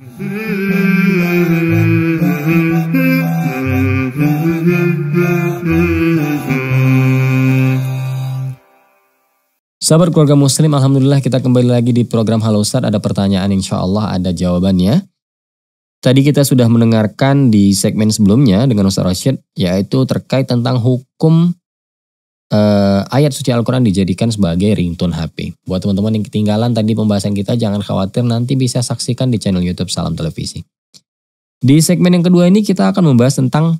Sahabat keluarga muslim, Alhamdulillah kita kembali lagi di program Halo Ustaz. Ada pertanyaan insya Allah ada jawabannya. Tadi kita sudah mendengarkan di segmen sebelumnya dengan Ustaz Rashid, yaitu terkait tentang hukum uh, ayat suci Al-Quran dijadikan sebagai ringtone HP. Buat teman-teman yang ketinggalan tadi pembahasan kita, jangan khawatir nanti bisa saksikan di channel YouTube Salam Televisi. Di segmen yang kedua ini kita akan membahas tentang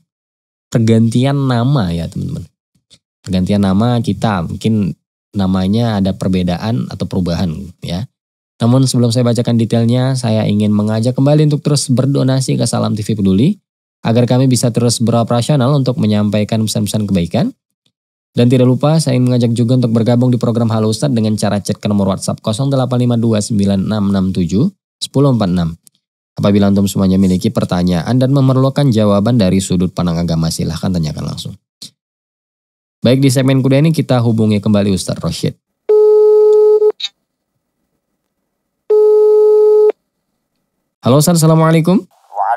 pergantian nama ya teman-teman. Pergantian nama kita mungkin namanya ada perbedaan atau perubahan ya. Namun sebelum saya bacakan detailnya, saya ingin mengajak kembali untuk terus berdonasi ke Salam TV Peduli agar kami bisa terus beroperasional untuk menyampaikan pesan-pesan kebaikan dan tidak lupa saya ingin mengajak juga untuk bergabung di program Halo Ustadz dengan cara chat ke nomor WhatsApp 085296671046. Apabila antum semuanya memiliki pertanyaan dan memerlukan jawaban dari sudut pandang agama silahkan tanyakan langsung. Baik di segmen kuda ini kita hubungi kembali Ustadz Rosyid. Halo Ustadz, Assalamualaikum.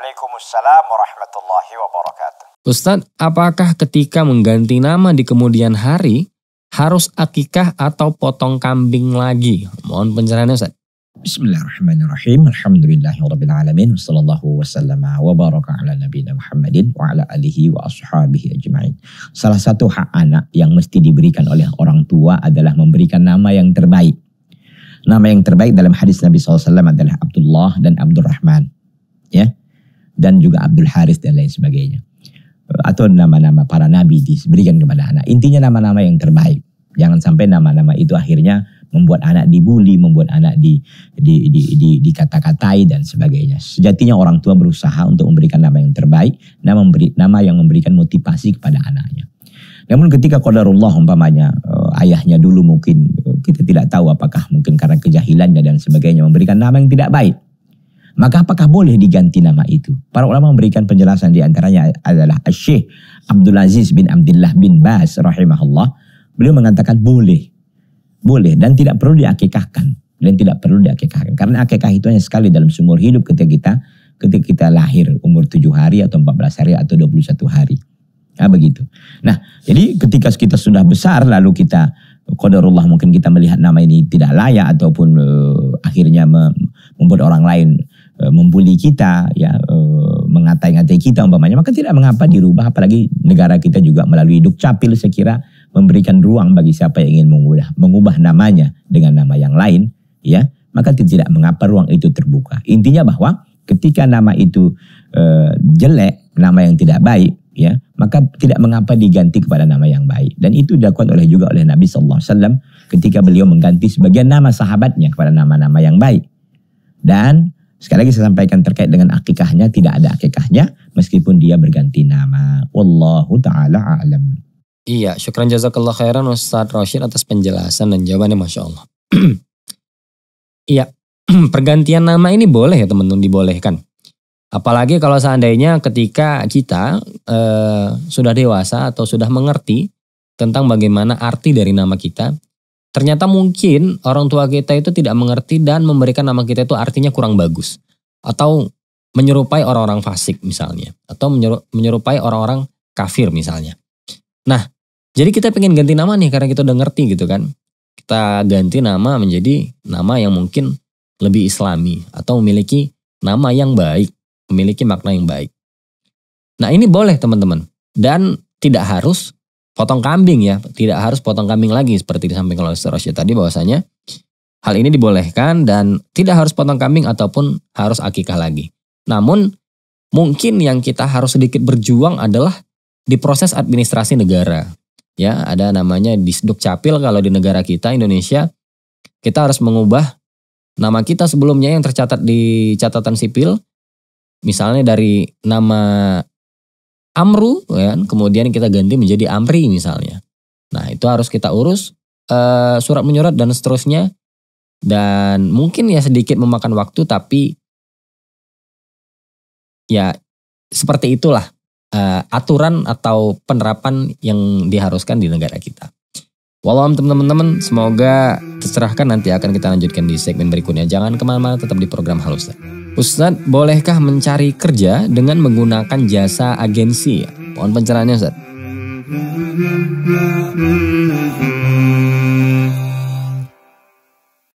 Waalaikumsalam warahmatullahi wabarakatuh. Ustaz, apakah ketika mengganti nama di kemudian hari harus akikah atau potong kambing lagi? Mohon pencerahannya Ustaz. Bismillahirrahmanirrahim. Alhamdulillahirrabbilalamin. Wassalallahu warahmatullahi wa ala Muhammadin wa ala alihi wa ashabihi ajma'in. Salah satu hak anak yang mesti diberikan oleh orang tua adalah memberikan nama yang terbaik. Nama yang terbaik dalam hadis Nabi SAW adalah Abdullah dan Abdurrahman. Ya, dan juga Abdul Haris dan lain sebagainya. Atau nama-nama para nabi diberikan kepada anak. Intinya nama-nama yang terbaik. Jangan sampai nama-nama itu akhirnya membuat anak dibully, membuat anak di, di, di, di, dikata-katai dan sebagainya. Sejatinya orang tua berusaha untuk memberikan nama yang terbaik, nama, memberi, nama yang memberikan motivasi kepada anaknya. Namun ketika qadarullah umpamanya eh, ayahnya dulu mungkin eh, kita tidak tahu apakah mungkin karena kejahilannya dan sebagainya memberikan nama yang tidak baik. Maka apakah boleh diganti nama itu? Para ulama memberikan penjelasan di antaranya adalah Syekh Abdul Aziz bin Abdullah bin Bas rahimahullah. Beliau mengatakan boleh. Boleh dan tidak perlu diakikahkan. Dan tidak perlu diakikahkan. Karena akikah itu hanya sekali dalam seumur hidup ketika kita ketika kita lahir umur 7 hari atau 14 hari atau 21 hari. Nah, begitu. Nah, jadi ketika kita sudah besar lalu kita qadarullah mungkin kita melihat nama ini tidak layak ataupun uh, akhirnya membuat orang lain Eh, membuli kita ya eh, mengatai-ngatai kita umpamanya maka tidak mengapa dirubah apalagi negara kita juga melalui dukcapil saya kira memberikan ruang bagi siapa yang ingin mengubah mengubah namanya dengan nama yang lain ya maka tidak mengapa ruang itu terbuka intinya bahwa ketika nama itu e, jelek nama yang tidak baik ya maka tidak mengapa diganti kepada nama yang baik dan itu dilakukan oleh juga oleh Nabi saw Alaihi Wasallam ketika beliau mengganti sebagian nama sahabatnya kepada nama-nama yang baik dan Sekali lagi saya sampaikan terkait dengan akikahnya tidak ada akikahnya meskipun dia berganti nama. Wallahu taala alam. Iya, syukran jazakallah khairan Ustaz Rashid atas penjelasan dan jawabannya Masya Allah. iya, pergantian nama ini boleh ya teman-teman dibolehkan. Apalagi kalau seandainya ketika kita eh, sudah dewasa atau sudah mengerti tentang bagaimana arti dari nama kita, Ternyata mungkin orang tua kita itu tidak mengerti dan memberikan nama kita itu artinya kurang bagus. Atau menyerupai orang-orang fasik misalnya. Atau menyerupai orang-orang kafir misalnya. Nah, jadi kita pengen ganti nama nih karena kita udah ngerti gitu kan. Kita ganti nama menjadi nama yang mungkin lebih islami. Atau memiliki nama yang baik. Memiliki makna yang baik. Nah ini boleh teman-teman. Dan tidak harus potong kambing ya, tidak harus potong kambing lagi seperti di disampaikan oleh Rosya tadi bahwasanya hal ini dibolehkan dan tidak harus potong kambing ataupun harus akikah lagi. Namun mungkin yang kita harus sedikit berjuang adalah di proses administrasi negara. Ya, ada namanya di capil kalau di negara kita Indonesia kita harus mengubah nama kita sebelumnya yang tercatat di catatan sipil misalnya dari nama amru, ya, kan, kemudian kita ganti menjadi amri misalnya. Nah itu harus kita urus uh, surat menyurat dan seterusnya. Dan mungkin ya sedikit memakan waktu tapi ya seperti itulah uh, aturan atau penerapan yang diharuskan di negara kita. Walau teman-teman, semoga tercerahkan nanti akan kita lanjutkan di segmen berikutnya. Jangan kemana-mana, tetap di program Halus. Ustadz, bolehkah mencari kerja dengan menggunakan jasa agensi? Mohon pencerahannya Ustadz.